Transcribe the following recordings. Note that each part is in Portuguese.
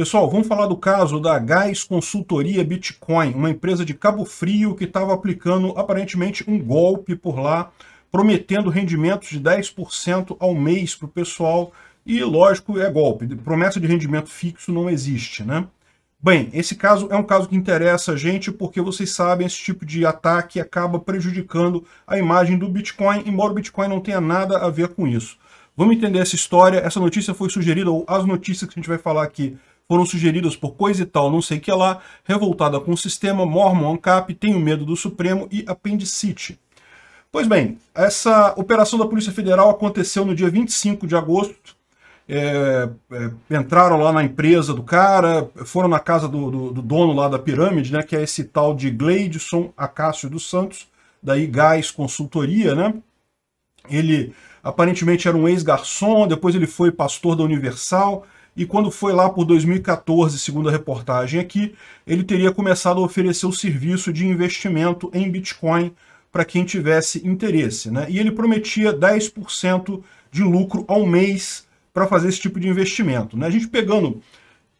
Pessoal, vamos falar do caso da Gás Consultoria Bitcoin, uma empresa de Cabo Frio que estava aplicando aparentemente um golpe por lá, prometendo rendimentos de 10% ao mês para o pessoal. E lógico, é golpe. Promessa de rendimento fixo não existe, né? Bem, esse caso é um caso que interessa a gente porque vocês sabem, esse tipo de ataque acaba prejudicando a imagem do Bitcoin, embora o Bitcoin não tenha nada a ver com isso. Vamos entender essa história. Essa notícia foi sugerida, ou as notícias que a gente vai falar aqui foram sugeridas por coisa e tal não sei que lá, revoltada com o sistema, Mormon Ancap, tenho medo do Supremo e apendicite. Pois bem, essa operação da Polícia Federal aconteceu no dia 25 de agosto. É, é, entraram lá na empresa do cara, foram na casa do, do, do, dono lá da pirâmide, né, que é esse tal de Gleidson Acácio dos Santos, daí Gás Consultoria, né? Ele aparentemente era um ex-garçom, depois ele foi pastor da Universal, e quando foi lá por 2014, segundo a reportagem aqui, ele teria começado a oferecer o serviço de investimento em Bitcoin para quem tivesse interesse. Né? E ele prometia 10% de lucro ao mês para fazer esse tipo de investimento. Né? A gente pegando,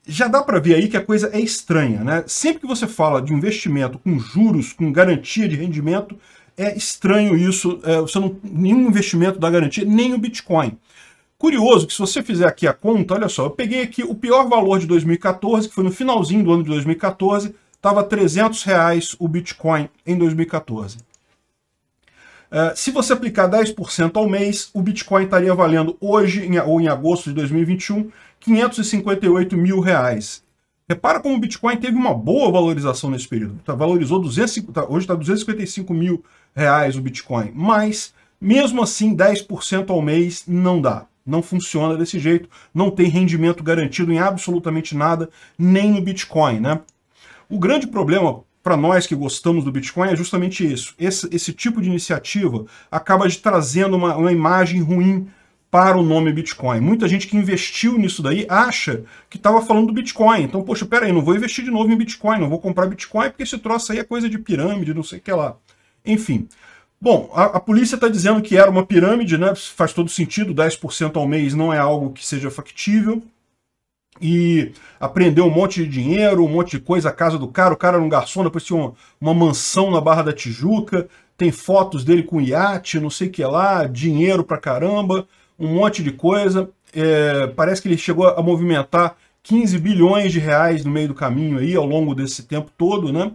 já dá para ver aí que a coisa é estranha. Né? Sempre que você fala de investimento com juros, com garantia de rendimento, é estranho isso. É, você não, nenhum investimento dá garantia, nem o Bitcoin. Curioso que se você fizer aqui a conta, olha só, eu peguei aqui o pior valor de 2014, que foi no finalzinho do ano de 2014, estava 300 reais o Bitcoin em 2014. Uh, é, se você aplicar 10% ao mês, o Bitcoin estaria valendo hoje, em, ou em agosto de 2021, 558 mil reais. Repara como o Bitcoin teve uma boa valorização nesse período. Tá, valorizou 200, tá, hoje está 255 mil reais o Bitcoin, mas mesmo assim 10% ao mês não dá. Não funciona desse jeito, não tem rendimento garantido em absolutamente nada, nem no Bitcoin, né? O grande problema para nós que gostamos do Bitcoin é justamente isso. Esse, esse tipo de iniciativa acaba de trazendo uma, uma imagem ruim para o nome Bitcoin. Muita gente que investiu nisso daí acha que estava falando do Bitcoin. Então, poxa, peraí, não vou investir de novo em Bitcoin, não vou comprar Bitcoin porque esse troço aí é coisa de pirâmide, não sei o que lá. Enfim, Bom, a, a polícia está dizendo que era uma pirâmide, né? Faz todo sentido, 10% ao mês não é algo que seja factível. E aprendeu um monte de dinheiro, um monte de coisa, a casa do cara, o cara era um garçom, depois tinha uma, uma mansão na Barra da Tijuca, tem fotos dele com iate, não sei o que lá, dinheiro pra caramba, um monte de coisa. É, parece que ele chegou a movimentar 15 bilhões de reais no meio do caminho aí, ao longo desse tempo todo, né?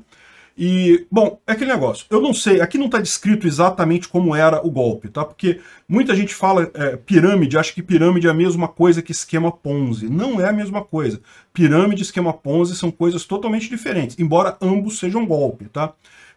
E, bom, é aquele negócio. Eu não sei, aqui não está descrito exatamente como era o golpe, tá? Porque muita gente fala é, pirâmide, acha que pirâmide é a mesma coisa que esquema Ponzi. Não é a mesma coisa. Pirâmide e esquema Ponzi são coisas totalmente diferentes, embora ambos sejam golpe, tá?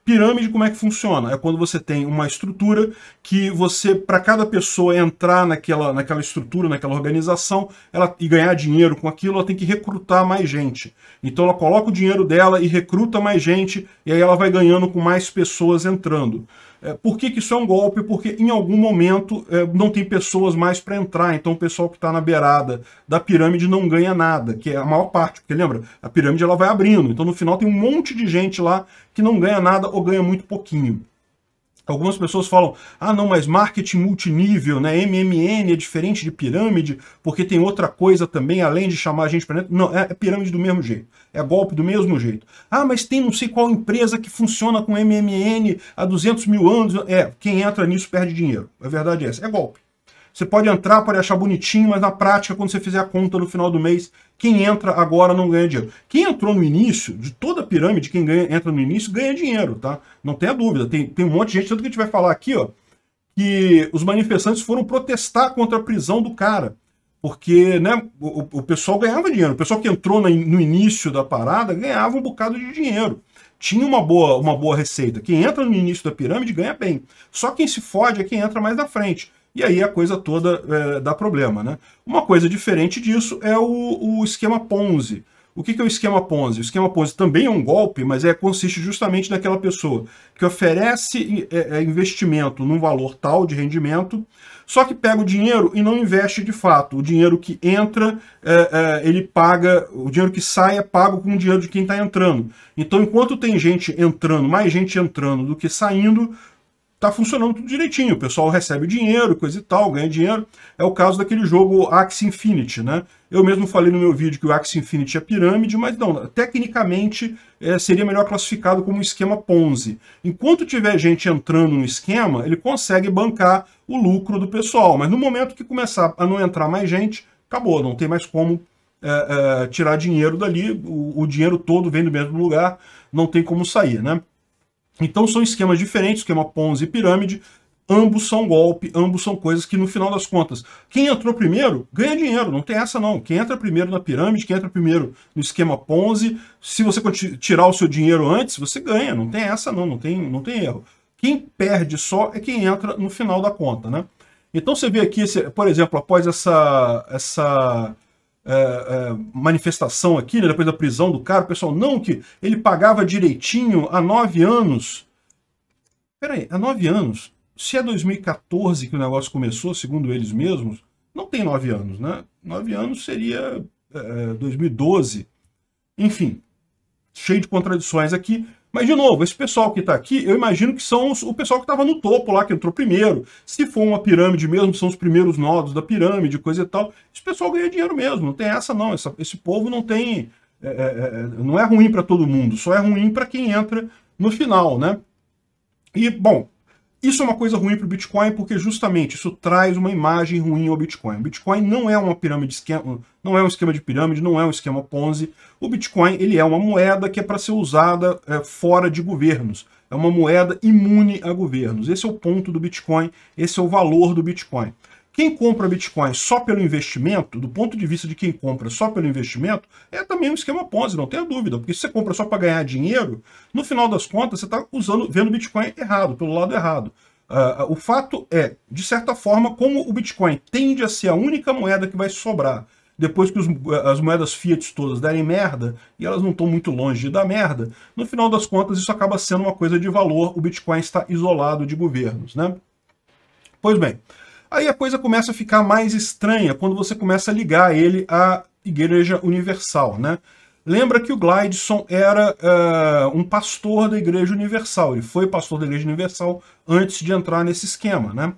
Pirâmide, como é que funciona? É quando você tem uma estrutura que você, para cada pessoa entrar naquela, naquela estrutura, naquela organização, ela e ganhar dinheiro com aquilo, ela tem que recrutar mais gente. Então ela coloca o dinheiro dela e recruta mais gente, e aí ela vai ganhando com mais pessoas entrando. É, por que, que isso é um golpe? Porque em algum momento é, não tem pessoas mais para entrar, então o pessoal que está na beirada da pirâmide não ganha nada, que é a maior parte, porque lembra, a pirâmide ela vai abrindo, então no final tem um monte de gente lá que não ganha nada ou ganha muito pouquinho. Algumas pessoas falam, ah não, mas marketing multinível, né? MMN é diferente de pirâmide, porque tem outra coisa também, além de chamar a gente para dentro. Não, é, é, pirâmide do mesmo jeito, é golpe do mesmo jeito. Ah, mas tem não sei qual empresa que funciona com MMN há 200 mil anos. É, quem entra nisso perde dinheiro, a verdade é essa, é golpe. Você pode entrar, pode achar bonitinho, mas na prática, quando você fizer a conta no final do mês, quem entra agora não ganha dinheiro. Quem entrou no início, de toda a pirâmide, quem ganha, entra no início ganha dinheiro, tá? Não tenha dúvida. Tem, tem um monte de gente, tanto que a gente vai falar aqui, ó, que os manifestantes foram protestar contra a prisão do cara. Porque né, o, o pessoal ganhava dinheiro. O pessoal que entrou na, no início da parada ganhava um bocado de dinheiro tinha uma boa, uma boa receita. Quem entra no início da pirâmide ganha bem. Só quem se fode é quem entra mais na frente e aí a coisa toda é, dá problema. Né? Uma coisa diferente disso é o, o esquema Ponzi. O que, que é o esquema Ponzi? O esquema Ponzi também é um golpe, mas é, consiste justamente naquela pessoa que oferece é, é investimento num valor tal de rendimento, só que pega o dinheiro e não investe de fato. O dinheiro que entra, é, é, ele paga, o dinheiro que sai é pago com o dinheiro de quem está entrando. Então, enquanto tem gente entrando, mais gente entrando do que saindo, tá funcionando tudo direitinho. O pessoal recebe dinheiro, coisa e tal, ganha dinheiro. É o caso daquele jogo Axie Infinity, né? Eu mesmo falei no meu vídeo que o Axie Infinity é pirâmide, mas não, tecnicamente é, seria melhor classificado como um esquema Ponzi. Enquanto tiver gente entrando no esquema, ele consegue bancar o lucro do pessoal, mas no momento que começar a não entrar mais gente, acabou, não tem mais como é, é, tirar dinheiro dali, o, o dinheiro todo vem do mesmo lugar, não tem como sair, né? Então são esquemas diferentes, esquema Ponzi e pirâmide, ambos são golpe, ambos são coisas que no final das contas, quem entrou primeiro ganha dinheiro, não tem essa não. Quem entra primeiro na pirâmide, quem entra primeiro no esquema Ponzi, se você tirar o seu dinheiro antes, você ganha, não tem essa não, não tem, não tem erro. Quem perde só é quem entra no final da conta, né? Então você vê aqui, por exemplo, após essa, essa é, é, manifestação aqui, né, depois da prisão do cara, o pessoal, não, que ele pagava direitinho há nove anos. Peraí, há nove anos? Se é 2014 que o negócio começou, segundo eles mesmos, não tem nove anos, né? Nove anos seria é, 2012. É, Enfim, cheio de contradições aqui. Mas, de novo, esse pessoal que está aqui, eu imagino que são os, o pessoal que estava no topo lá, que entrou primeiro. Se for uma pirâmide mesmo, são os primeiros nodos da pirâmide, coisa e tal. Esse pessoal ganha dinheiro mesmo, não tem essa não. Essa, esse povo não tem... É, é, é, é não é ruim para todo mundo, só é ruim para quem entra no final, né? E, bom, isso é uma coisa ruim para o Bitcoin, porque justamente isso traz uma imagem ruim ao Bitcoin. O Bitcoin não é uma pirâmide esquema não é um esquema de pirâmide, não é um esquema Ponzi. O Bitcoin ele é uma moeda que é para ser usada é, fora de governos. É uma moeda imune a governos. Esse é o ponto do Bitcoin, esse é o valor do Bitcoin. Quem compra Bitcoin só pelo investimento, do ponto de vista de quem compra só pelo investimento, é também um esquema Ponzi, não tenha dúvida. Porque se você compra só para ganhar dinheiro, no final das contas você está usando, vendo Bitcoin errado, pelo lado errado. Uh, o fato é, de certa forma, como o Bitcoin tende a ser a única moeda que vai sobrar depois que os, as moedas fiat todas derem merda, e elas não estão muito longe de dar merda, no final das contas isso acaba sendo uma coisa de valor, o Bitcoin está isolado de governos, né? Pois bem, aí a coisa começa a ficar mais estranha quando você começa a ligar ele à Igreja Universal, né? Lembra que o Glideson era uh, um pastor da Igreja Universal, ele foi pastor da Igreja Universal antes de entrar nesse esquema, né?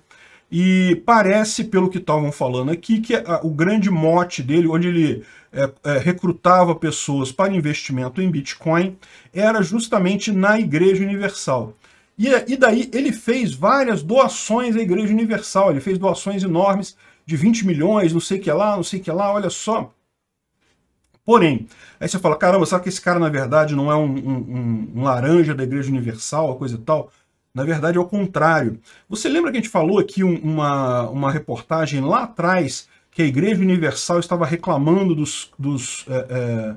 E parece, pelo que estavam falando aqui, que a, o grande mote dele, onde ele é, é, recrutava pessoas para investimento em Bitcoin, era justamente na Igreja Universal. E, e daí ele fez várias doações à Igreja Universal, ele fez doações enormes de 20 milhões, não sei o que lá, não sei o que lá, olha só. Porém, aí você fala, caramba, será que esse cara na verdade não é um, um, um laranja da Igreja Universal, coisa e tal? Na verdade, é o contrário. Você lembra que a gente falou aqui um, uma, uma reportagem lá atrás que a Igreja Universal estava reclamando dos, dos é, é,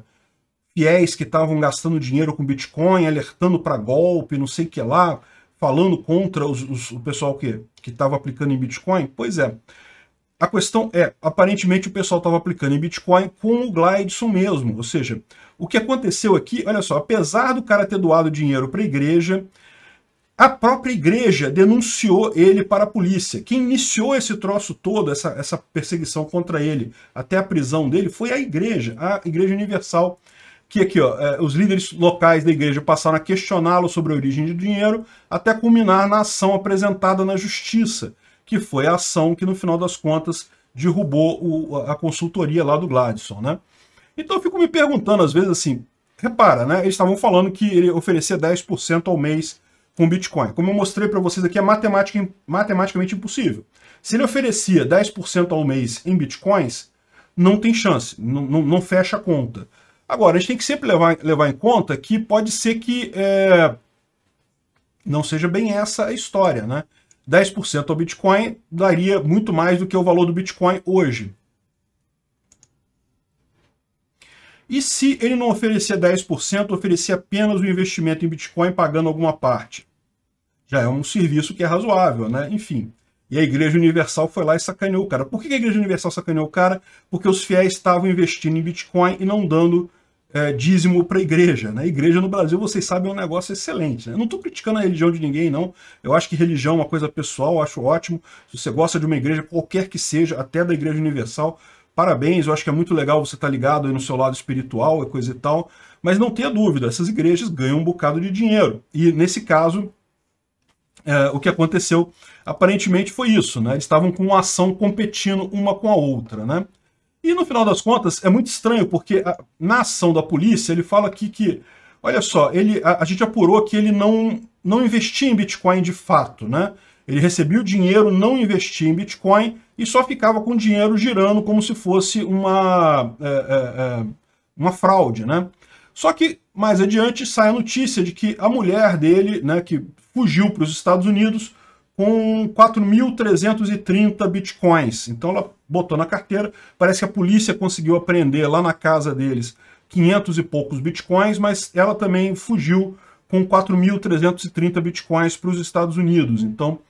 fiéis que estavam gastando dinheiro com Bitcoin, alertando para golpe, não sei o que lá, falando contra os, os, o pessoal que estava aplicando em Bitcoin? Pois é. A questão é, aparentemente o pessoal estava aplicando em Bitcoin com o Glideson mesmo. Ou seja, o que aconteceu aqui, olha só, apesar do cara ter doado dinheiro para a igreja, a própria igreja denunciou ele para a polícia. Quem iniciou esse troço todo, essa, essa perseguição contra ele, até a prisão dele, foi a igreja, a Igreja Universal. Que aqui, ó, é, os líderes locais da igreja passaram a questioná-lo sobre a origem do dinheiro, até culminar na ação apresentada na justiça, que foi a ação que, no final das contas, derrubou o, a consultoria lá do Gladson, né? Então eu fico me perguntando, às vezes, assim, repara, né? Eles estavam falando que ele oferecia 10% ao mês com Bitcoin. Como eu mostrei para vocês aqui, é matemática, matematicamente impossível. Se ele oferecia 10% ao mês em Bitcoins, não tem chance, não, não, não, fecha a conta. Agora, a gente tem que sempre levar, levar em conta que pode ser que é, não seja bem essa a história, né? 10% ao Bitcoin daria muito mais do que o valor do Bitcoin hoje. E se ele não oferecer 10%, oferecer apenas o investimento em Bitcoin pagando alguma parte? Já é um serviço que é razoável, né? Enfim. E a Igreja Universal foi lá e sacaneou o cara. Por que a Igreja Universal sacaneou o cara? Porque os fiéis estavam investindo em Bitcoin e não dando é, dízimo para a igreja. Né? A igreja no Brasil, vocês sabem, é um negócio excelente. Né? Eu não estou criticando a religião de ninguém, não. Eu acho que religião é uma coisa pessoal, acho ótimo. Se você gosta de uma igreja, qualquer que seja, até da Igreja Universal, parabéns, eu acho que é muito legal você estar tá ligado aí no seu lado espiritual e coisa e tal, mas não tenha dúvida, essas igrejas ganham um bocado de dinheiro. E nesse caso, é, o que aconteceu aparentemente foi isso, né? Eles estavam com uma ação competindo uma com a outra, né? E no final das contas, é muito estranho, porque a, na ação da polícia, ele fala aqui que, olha só, ele, a, a gente apurou que ele não, não investia em Bitcoin de fato, né? Ele recebia o dinheiro, não investia em Bitcoin e só ficava com o dinheiro girando como se fosse uma, é, é, é, uma fraude, né? Só que mais adiante sai a notícia de que a mulher dele, né, que fugiu para os Estados Unidos com 4.330 bitcoins. Então ela botou na carteira, parece que a polícia conseguiu apreender lá na casa deles 500 e poucos bitcoins, mas ela também fugiu com 4.330 bitcoins para os Estados Unidos. Então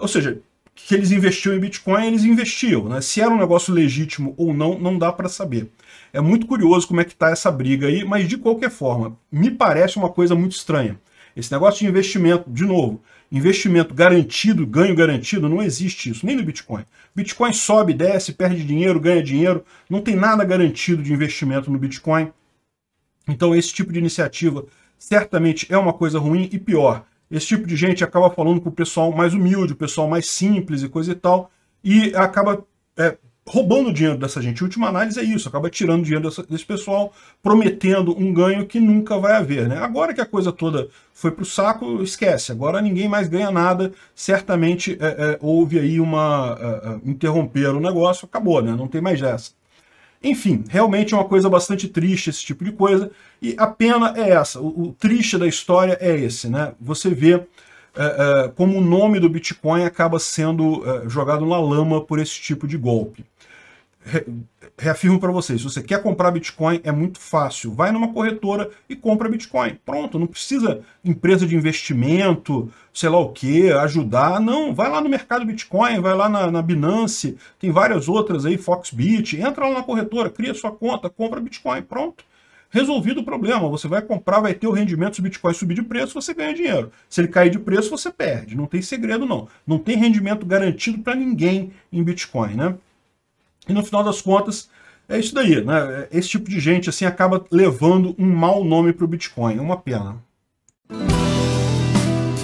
ou seja, que eles investiam em Bitcoin, eles investiam. Né? Se era um negócio legítimo ou não, não dá para saber. É muito curioso como é que está essa briga aí, mas de qualquer forma, me parece uma coisa muito estranha. Esse negócio de investimento, de novo, investimento garantido, ganho garantido, não existe isso, nem no Bitcoin. Bitcoin sobe, desce, perde dinheiro, ganha dinheiro, não tem nada garantido de investimento no Bitcoin. Então esse tipo de iniciativa certamente é uma coisa ruim e pior, esse tipo de gente acaba falando com o pessoal mais humilde, o pessoal mais simples e coisa e tal, e acaba é, roubando dinheiro dessa gente. A última análise é isso, acaba tirando dinheiro dessa, desse pessoal, prometendo um ganho que nunca vai haver. Né? Agora que a coisa toda foi para o saco, esquece. Agora ninguém mais ganha nada. Certamente é, é, houve aí uma... É, é interromper o negócio, acabou, né? não tem mais essa. Enfim, realmente é uma coisa bastante triste esse tipo de coisa. E a pena é essa. O, o triste da história é esse, né? Você vê é, é, como o nome do Bitcoin acaba sendo é, jogado na lama por esse tipo de golpe reafirmo para vocês, se você quer comprar Bitcoin, é muito fácil. Vai numa corretora e compra Bitcoin. Pronto, não precisa empresa de investimento, sei lá o que, ajudar. Não, vai lá no mercado Bitcoin, vai lá na, na Binance, tem várias outras aí, Foxbit. Entra lá na corretora, cria sua conta, compra Bitcoin, pronto. Resolvido o problema, você vai comprar, vai ter o rendimento, se o Bitcoin subir de preço, você ganha dinheiro. Se ele cair de preço, você perde. Não tem segredo, não. Não tem rendimento garantido para ninguém em Bitcoin, né? E no final das contas, é isso daí, né? Esse tipo de gente assim acaba levando um mau nome para o Bitcoin. É uma pena